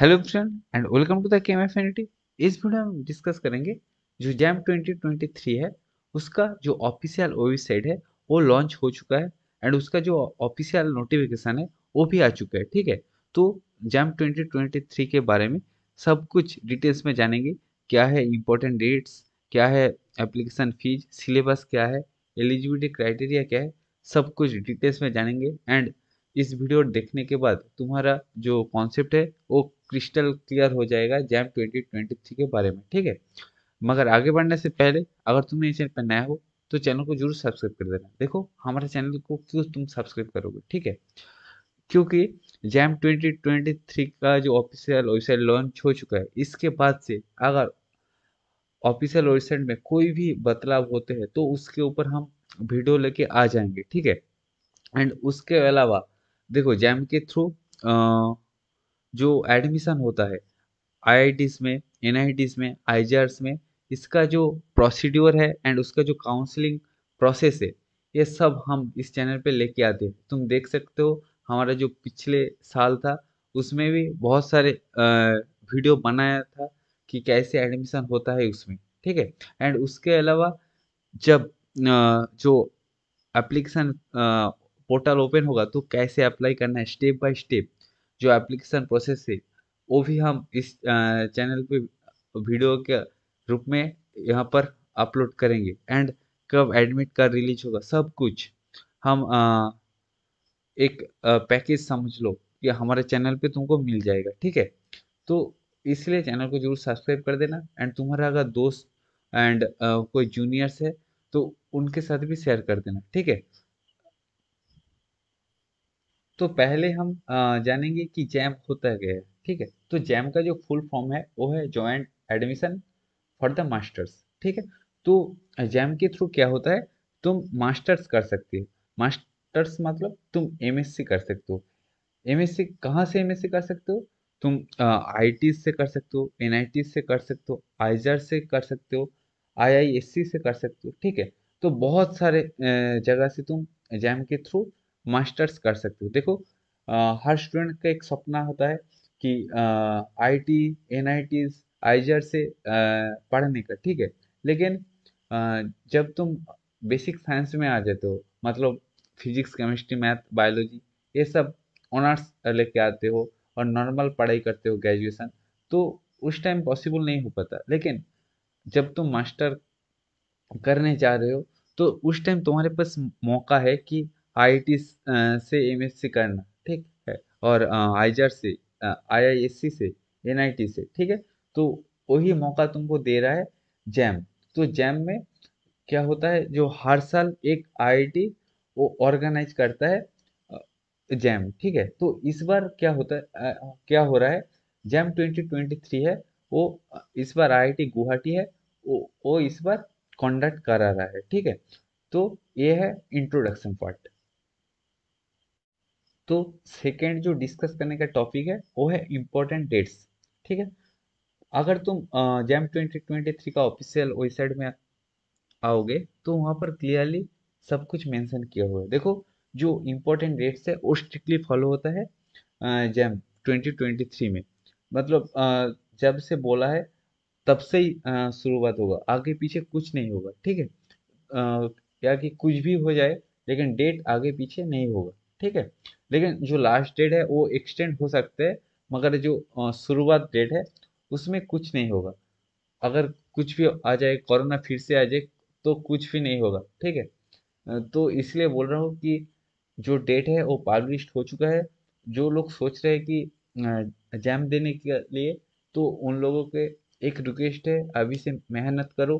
hello friend and welcome to the chem affinity इस वीडियो में हम डिस्कस करेंगे जो जैम 2023 है उसका जो ऑफिशियल वेबसाइट है वो लॉन्च हो चुका है एंड उसका जो ऑफिशियल नोटिफिकेशन है वो भी आ चुका है ठीक है तो जैम 2023 के बारे में सब कुछ डिटेल्स में जानेंगे क्या है इंपॉर्टेंट डेट्स क्या है एप्लीकेशन फीस सिलेबस क्या है एलिजिबिलिटी क्राइटेरिया क्या है सब कुछ डिटेल्स में जानेंगे एंड इस वीडियो देखने के बाद तुम्हारा जो कॉन्सेप्ट है वो क्रिस्टल क्लियर हो जाएगा जैम ट्वेंटी ट्वेंटी थ्री के बारे में ठीक है मगर आगे बढ़ने से पहले अगर तुम इस चैनल पर नया हो तो चैनल को जरूर सब्सक्राइब कर देना देखो हमारे चैनल को क्यों तुम सब्सक्राइब करोगे ठीक है क्योंकि जैम ट्वेंटी ट्वेंटी थ्री का जो ऑफिशियल वेबसाइट लॉन्च हो चुका है इसके बाद से अगर ऑफिशियल वेबसाइट में कोई भी बदलाव होते हैं तो उसके ऊपर हम वीडियो लेके आ जाएंगे ठीक है एंड उसके अलावा देखो जैम के थ्रू जो एडमिशन होता है आई में एन में आई में इसका जो प्रोसीड्योर है एंड उसका जो काउंसलिंग प्रोसेस है ये सब हम इस चैनल पे लेके आते हैं तुम देख सकते हो हमारा जो पिछले साल था उसमें भी बहुत सारे वीडियो बनाया था कि कैसे एडमिशन होता है उसमें ठीक है एंड उसके अलावा जब जो एप्लीकेशन पोर्टल ओपन होगा तो कैसे अप्लाई करना है स्टेप बाय स्टेप जो एप्लीकेशन प्रोसेस है वो भी हम इस चैनल पे वीडियो के रूप में यहाँ पर अपलोड करेंगे एंड कब एडमिट कार्ड रिलीज होगा सब कुछ हम आ, एक पैकेज समझ लो कि हमारे चैनल पे तुमको मिल जाएगा ठीक है तो इसलिए चैनल को जरूर सब्सक्राइब कर देना एंड तुम्हारा अगर दोस्त एंड कोई जूनियर्स है तो उनके साथ भी शेयर कर देना ठीक है तो पहले हम जानेंगे कि जैम होता क्या है ठीक है तो जैम का जो फुल फॉर्म है वो है joint admission for the masters ठीक है तो जैम के थ्रू क्या होता है तुम मास्टर्स कर सकते हो मास्टर्स मतलब तुम एमएससी कर सकते हो एमएससी कहाँ से एमएससी कर सकते हो तुम आई से कर सकते हो एन से कर सकते हो आइजर से कर सकते हो आई से कर सकते हो ठीक है तो बहुत सारे जगह से तुम जैम के थ्रू मास्टर्स कर सकते हो देखो आ, हर स्टूडेंट का एक सपना होता है कि I T N I Ts IISER से आ, पढ़ने का ठीक है लेकिन आ, जब तुम बेसिक साइंस में आ जाते हो मतलब फिजिक्स केमिस्ट्री मैथ बायोलॉजी ये सब ऑनर्स लेके आते हो और नॉर्मल पढ़ाई करते हो ग्रेजुएशन तो उस टाइम पॉसिबल नहीं हो पाता लेकिन जब तुम मास्टर करने जा रहे हो तो उस टाइम तुम्हारे पास मौका है कि आई से एम करना ठीक है और आई से आई से एन से ठीक है तो वही मौका तुमको दे रहा है जैम तो जैम में क्या होता है जो हर साल एक आई वो ऑर्गेनाइज करता है जैम ठीक है तो इस बार क्या होता है क्या हो रहा है जैम 2023 है वो इस बार आई गुवाहाटी है वो वो इस बार कंडक्ट करा रहा है ठीक है तो ये है इंट्रोडक्शन पार्ट तो सेकेंड जो डिस्कस करने का टॉपिक है वो है इम्पोर्टेंट डेट्स ठीक है अगर तुम जैम ट्वेंटी ट्वेंटी थ्री का ऑफिशियल वेबसाइट में आओगे तो वहाँ पर क्लियरली सब कुछ मेंशन किया हुआ है देखो जो इम्पोर्टेंट डेट्स है वो स्ट्रिक्टली फॉलो होता है जैम ट्वेंटी ट्वेंटी थ्री में मतलब जब से बोला है तब से ही शुरुआत होगा आगे पीछे कुछ नहीं होगा ठीक है या कि कुछ भी हो जाए लेकिन डेट आगे पीछे नहीं होगा ठीक है लेकिन जो लास्ट डेट है वो एक्सटेंड हो सकते हैं मगर जो शुरुआत डेट है उसमें कुछ नहीं होगा अगर कुछ भी आ जाए कोरोना फिर से आ जाए तो कुछ भी नहीं होगा ठीक है तो इसलिए बोल रहा हूँ कि जो डेट है वो पब्लिश हो चुका है जो लोग सोच रहे हैं कि एग्जाम देने के लिए तो उन लोगों के एक रिक्वेस्ट है अभी से मेहनत करो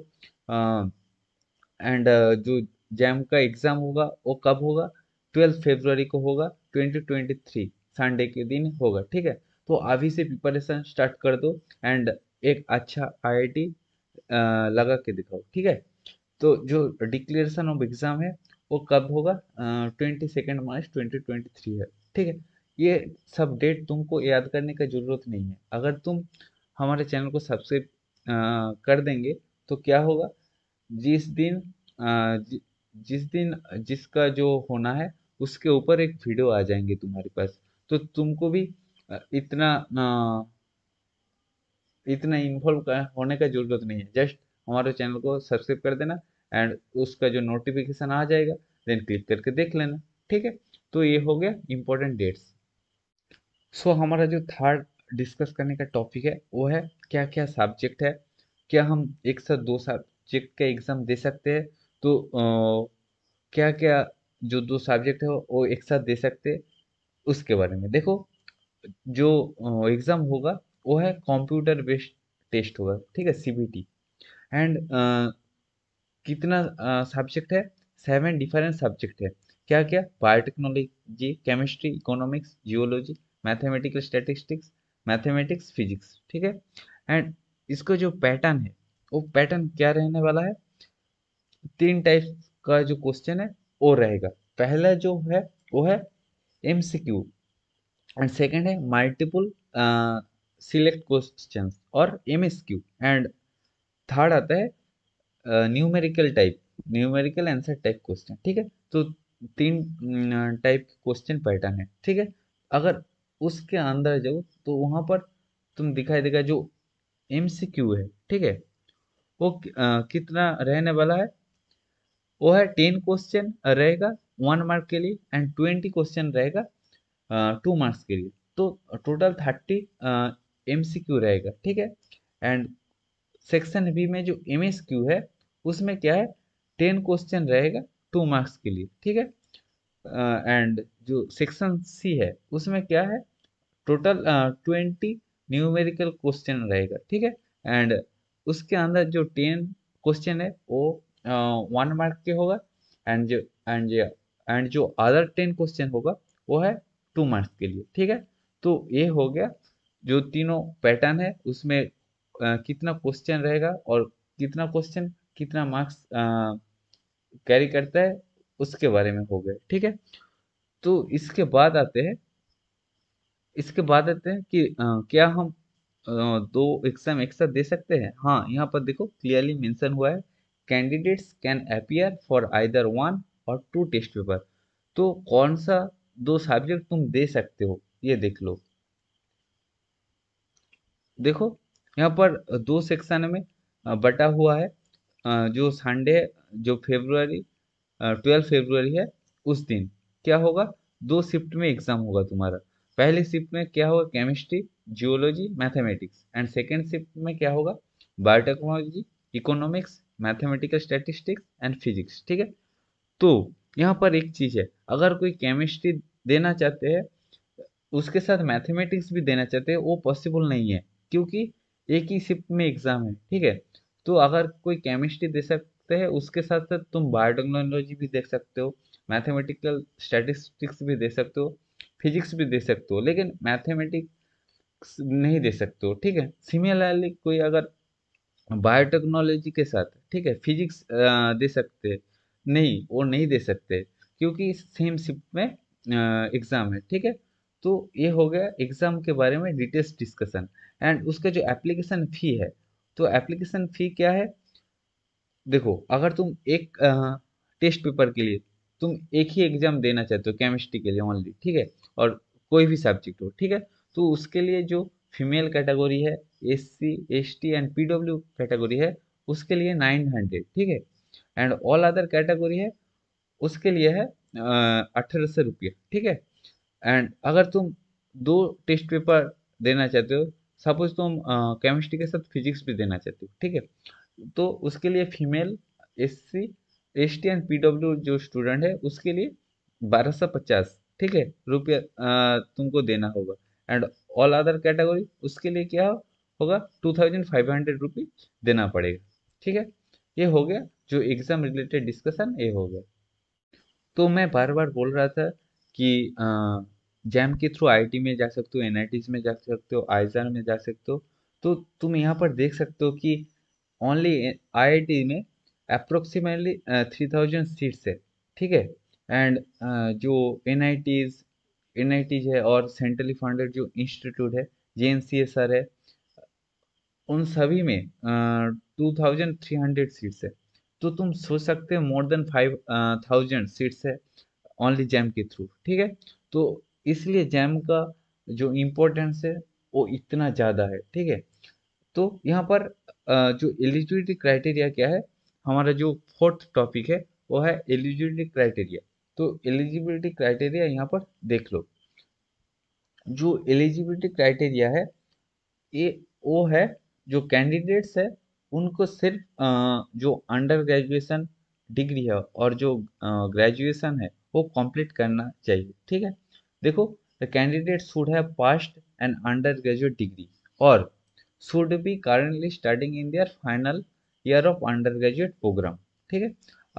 एंड जो जैम का एग्ज़ाम होगा वो कब होगा ट्वेल्थ फेब्रवरी को होगा 2023 संडे के दिन होगा ठीक है तो अभी से प्रिपरेशन स्टार्ट कर दो एंड एक अच्छा आईआईटी लगा के दिखाओ ठीक है तो जो डिक्लेरेशन ऑफ एग्ज़ाम है वो कब होगा twenty second March twenty twenty three है ठीक है ये सब डेट तुमको याद करने का ज़रूरत नहीं है अगर तुम हमारे चैनल को सब्सक्राइब कर देंगे तो क्या होगा जिस दिन आ, जि, जिस दिन जिसका जो होना है उसके ऊपर एक वीडियो आ जाएंगे तुम्हारे पास तो तुमको भी इतना इतना इन्वॉल्व होने का जरूरत नहीं है जस्ट हमारे चैनल को सब्सक्राइब कर देना एंड उसका जो नोटिफिकेशन आ जाएगा देन क्लिक करके देख लेना ठीक है तो ये हो गया इम्पोर्टेंट डेट्स सो हमारा जो थर्ड डिस्कस करने का टॉपिक है वो है क्या क्या सब्जेक्ट है क्या हम एक साथ दो सब्जेक्ट का एग्ज़ाम दे सकते हैं तो आ, क्या क्या जो दो सब्जेक्ट है वो एक साथ दे सकते उसके बारे में देखो जो एग्ज़ाम होगा वो है कंप्यूटर बेस्ड टेस्ट होगा ठीक है सी एंड कितना सब्जेक्ट है सेवन डिफरेंट सब्जेक्ट है क्या क्या biotechnology chemistry economics geology mathematical statistics mathematics physics ठीक है एंड इसका जो पैटर्न है वो पैटर्न क्या रहने वाला है तीन टाइप का जो क्वेश्चन है वो रहेगा पहला जो है वो है M C Q and second है मल्टीपल सिलेक्ट क्वेश्चन और M S Q and third आता है numerical type numerical answer type question ठीक है तो तीन टाइप के क्वेश्चन पैटर्न है ठीक है अगर उसके अंदर जाओ तो वहाँ पर तुम दिखाई देगा जो एम सी क्यू है ठीक है वो कितना रहने वाला है वो है टेन क्वेश्चन रहेगा वन मार्क के लिए एंड ट्वेंटी क्वेश्चन रहेगा टू मार्क्स के लिए तो total thirty M C Q रहेगा ठीक है एंड सेक्शन बी में जो एम एस क्यू है उसमें क्या है टेन क्वेश्चन रहेगा टू मार्क्स के लिए ठीक है एंड जो सेक्शन सी है उसमें क्या है टोटल ट्वेंटी न्यूमेरिकल क्वेश्चन रहेगा ठीक है एंड उसके अंदर जो टेन क्वेश्चन है वो वन मार्क के होगा एंड जो एंड एंड जो अदर टेन क्वेश्चन होगा वो है टू मार्क्स के लिए ठीक है तो ये हो गया जो तीनों पैटर्न है उसमें आ, कितना क्वेश्चन रहेगा और कितना क्वेश्चन कितना मार्क्स कैरी करता है उसके बारे में हो गए ठीक है तो इसके बाद आते हैं इसके बाद आते हैं कि आ, क्या हम आ, दो एग्जाम एक साथ दे सकते हैं हाँ यहाँ पर देखो क्लियरली मेंशन हुआ है candidates can appear for either one or two test paper तो कौन सा दो सब्जेक्ट तुम दे सकते हो ये देख लो देखो यहाँ पर दो सेक्शन में बटा हुआ है जो संडे जो फेब्रुवरी ट्वेल्व फेब्रुवरी है उस दिन क्या होगा दो शिफ्ट में एग्जाम होगा तुम्हारा पहले शिफ्ट में क्या होगा chemistry geology mathematics and second shift में क्या होगा biotechnology economics mathematical statistics and physics ठीक है तो यहाँ पर एक चीज़ है अगर कोई केमिस्ट्री देना चाहते हैं उसके साथ मैथमेटिक्स भी देना चाहते हैं वो पॉसिबल नहीं है क्योंकि एक ही शिफ्ट में एग्ज़ाम है ठीक है तो अगर कोई केमिस्ट्री दे सकते हैं उसके साथ साथ तुम बायोटेक्नोलॉजी भी देख सकते हो मैथमेटिकल स्टैटिस्टिक्स भी दे सकते हो फिजिक्स भी दे सकते हो लेकिन मैथमेटिक्स नहीं दे सकते हो ठीक है सिमिलरली कोई अगर बायोटेक्नोलॉजी के साथ ठीक है फिजिक्स दे सकते नहीं वो नहीं दे सकते क्योंकि सेम शिफ्ट में एग्ज़ाम है ठीक है तो ये हो गया एग्ज़ाम के बारे में डिटेल्स डिस्कशन एंड उसका जो एप्लीकेशन फ़ी है तो एप्लीकेशन फ़ी क्या है देखो अगर तुम एक टेस्ट पेपर के लिए तुम एक ही एग्ज़ाम देना चाहते हो केमिस्ट्री के लिए ओनली ठीक है और कोई भी सब्जेक्ट हो ठीक है तो उसके लिए जो फीमेल कैटेगरी है S C S T and P W category है उसके लिए नाइन हंड्रेड ठीक है एंड ऑल अदर कैटेगरी है उसके लिए है अठारह सौ रुपये ठीक है एंड अगर तुम दो टेस्ट पेपर देना चाहते हो सपोज तुम केमिस्ट्री के साथ फिजिक्स भी देना चाहते हो ठीक है तो उसके लिए female S C S T and P W जो स्टूडेंट है उसके लिए बारह सौ पचास ठीक है रुपया तुमको देना होगा एंड ऑल अदर कैटेगरी उसके लिए क्या हो होगा two thousand five hundred rupees देना पड़ेगा ठीक है ये हो गया जो एग्ज़ाम रिलेटेड डिस्कशन ये हो गया तो मैं बार बार बोल रहा था कि जैम के थ्रू आईटी में जा सकते हो एन में जा सकते हो आईजार में जा सकते हो तो तुम यहाँ पर देख सकते हो कि ओनली आईआईटी में अप्रोक्सीमेटली थ्री थाउजेंड सीट्स है ठीक है एंड जो एन आई है और सेंट्रली फंडेड जो इंस्टीट्यूट है जे है उन सभी में two thousand three hundred seats है तो तुम सोच सकते हो more than five thousand seats है ओनली जैम के थ्रू ठीक है तो इसलिए जैम का जो इम्पोर्टेंस है वो इतना ज़्यादा है ठीक है तो यहाँ पर जो एलिजिबिलिटी क्राइटेरिया क्या है हमारा जो फोर्थ टॉपिक है वो है एलिजिबिलिटी क्राइटेरिया तो एलिजिबिलिटी क्राइटेरिया यहाँ पर देख लो जो एलिजिबिलिटी क्राइटेरिया है ये वो है जो कैंडिडेट्स है उनको सिर्फ जो अंडर ग्रेजुएशन डिग्री है और जो ग्रेजुएशन है वो कंप्लीट करना चाहिए ठीक है देखो the candidate should have passed and undergraduate degree और should be currently starting in their final year of undergraduate programme ठीक है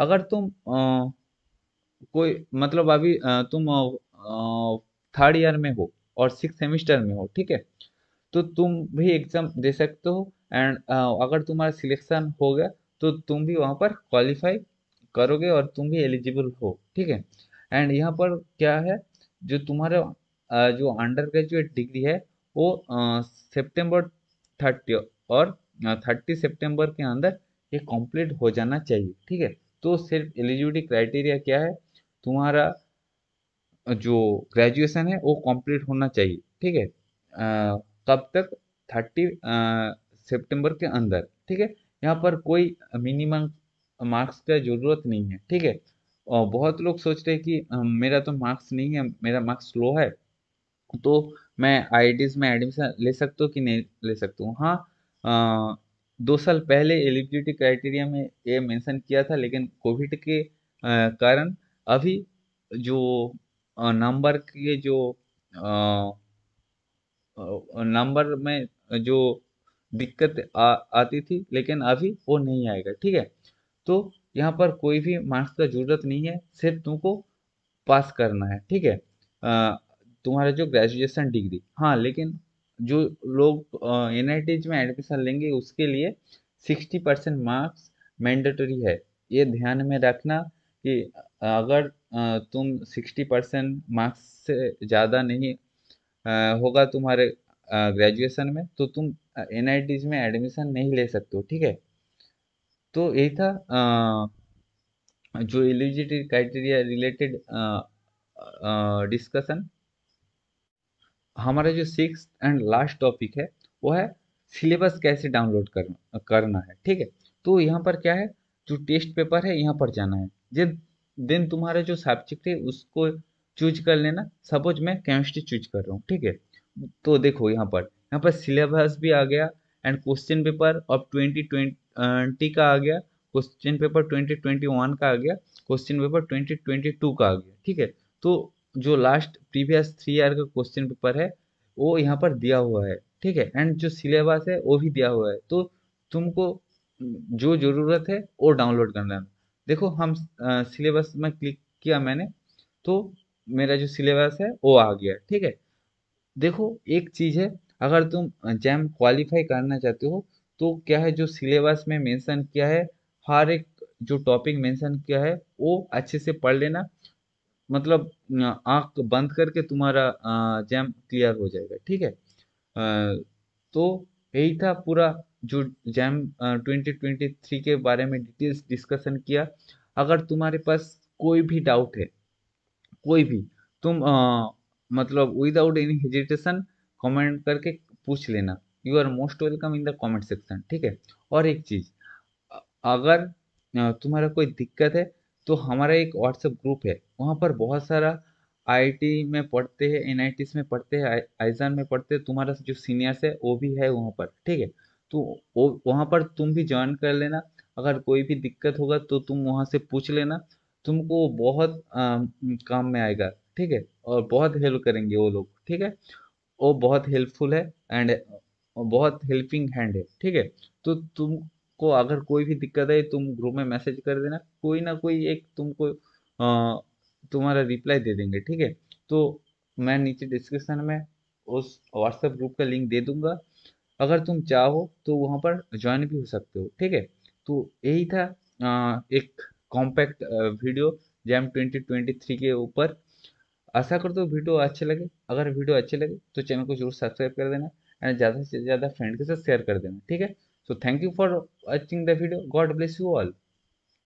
अगर तुम आ, कोई मतलब अभी तुम थर्ड ईयर में हो और सिक्स सेमिस्टर में हो ठीक है तो तुम भी एग्ज़ाम दे सकते हो एंड अगर तुम्हारा सिलेक्शन हो गया तो तुम भी वहाँ पर क्वालिफाई करोगे और तुम भी एलिजिबल हो ठीक है एंड यहाँ पर क्या है जो तुम्हारा uh, जो अंडर ग्रेजुएट डिग्री है वो सितंबर uh, थर्टी और थर्टी uh, सितंबर के अंदर ये कंप्लीट हो जाना चाहिए ठीक है तो सिर्फ एलिजिबिलिटी क्राइटेरिया क्या है तुम्हारा जो ग्रेजुएशन है वो कंप्लीट होना चाहिए ठीक है कब तक थर्टी सितंबर के अंदर ठीक है यहाँ पर कोई मिनिमम मार्क्स का ज़रूरत नहीं है ठीक है और बहुत लोग सोच रहे हैं कि मेरा तो मार्क्स नहीं है मेरा मार्क्स लो है तो मैं आई में एडमिशन ले सकता हूँ कि नहीं ले सकता हूँ हाँ दो साल पहले एलिजिबिलिटी क्राइटेरिया में ये मेंशन किया था लेकिन कोविड के कारण अभी जो नंबर के जो नंबर में जो दिक्कत आ, आती थी लेकिन अभी वो नहीं आएगा ठीक है तो यहाँ पर कोई भी मार्क्स का जरूरत नहीं है सिर्फ तुमको पास करना है ठीक है तुम्हारा जो ग्रेजुएशन डिग्री हाँ लेकिन जो लोग एन में एडमिशन लेंगे उसके लिए सिक्सटी परसेंट मार्क्स मैंडेटरी है ये ध्यान में रखना कि अगर तुम सिक्सटी परसेंट मार्क्स से ज़्यादा नहीं होगा तुम्हारे ग्रेजुएशन में तो तुम एन में एडमिशन नहीं ले सकते हो ठीक है तो यही था जो एलिजिबिलिटी क्राइटेरिया रिलेटेड डिस्कशन हमारा जो सिक्स एंड लास्ट टॉपिक है वो है सिलेबस कैसे डाउनलोड करना करना है ठीक है तो यहाँ पर क्या है जो टेस्ट पेपर है यहाँ पर जाना है जिन दिन तुम्हारा जो सब्जेक्ट है उसको चूज कर लेना सपोज मैं केमिस्ट्री चूज कर रहा हूँ ठीक है तो देखो यहाँ पर यहाँ पर सिलेबस भी आ गया एंड क्वेश्चन पेपर अब ट्वेंटी ट्वेंटी का आ गया question paper twenty twenty one का आ गया question paper twenty twenty two का आ गया ठीक है तो जो लास्ट प्रीवियस थ्री ईयर का क्वेश्चन पेपर है वो यहाँ पर दिया हुआ है ठीक है एंड जो सिलेबस है वो भी दिया हुआ है तो तुमको जो ज़रूरत है वो डाउनलोड करना लेना देखो हम सिलेबस uh, में क्लिक किया मैंने तो मेरा जो सिलेबस है वो आ गया ठीक है देखो एक चीज़ है अगर तुम जैम क्वालिफाई करना चाहते हो तो क्या है जो सिलेबस में मेंशन किया है हर एक जो टॉपिक मेंशन किया है वो अच्छे से पढ़ लेना मतलब आंख बंद करके तुम्हारा जैम क्लियर हो जाएगा ठीक है तो यही था पूरा जो जैम 2023 के बारे में डिटेल्स डिस्कशन किया अगर तुम्हारे पास कोई भी डाउट है कोई भी तुम आ, मतलब विदाउट एनी हेजिटेशन कमेंट करके पूछ लेना you are most welcome in the comment section ठीक है और एक चीज़ अगर तुम्हारा कोई दिक्कत है तो हमारा एक व्हाट्सएप ग्रुप है वहाँ पर बहुत सारा आईआईटी में पढ़ते हैं एन में पढ़ते हैं आईजान में पढ़ते हैं तुम्हारा जो सीनियर्स है वो भी है वहाँ पर ठीक है तो वो वहाँ पर तुम भी ज्वाइन कर लेना अगर कोई भी दिक्कत होगा तो तुम वहाँ से पूछ लेना तुमको बहुत आ, काम में आएगा ठीक है और बहुत हेल्प करेंगे वो लोग ठीक है वो बहुत हेल्पफुल है एंड बहुत हेल्पिंग हैंड है ठीक है तो तुमको अगर कोई भी दिक्कत है तुम ग्रुप में मैसेज कर देना कोई ना कोई एक तुमको आ, तुम्हारा रिप्लाई दे देंगे ठीक है तो मैं नीचे डिस्क्रिप्शन में उस व्हाट्सएप ग्रुप का लिंक दे दूंगा अगर तुम चाहो तो वहाँ पर ज्वाइन भी हो सकते हो ठीक है तो यही था आ, एक कॉम्पैक्ट वीडियो जैम 2023 के ऊपर आशा करता हूँ वीडियो अच्छे लगे अगर वीडियो अच्छे लगे तो चैनल को जरूर सब्सक्राइब कर देना एंड ज़्यादा से ज़्यादा फ्रेंड के साथ शेयर कर देना ठीक है so thank you for watching the video God bless you all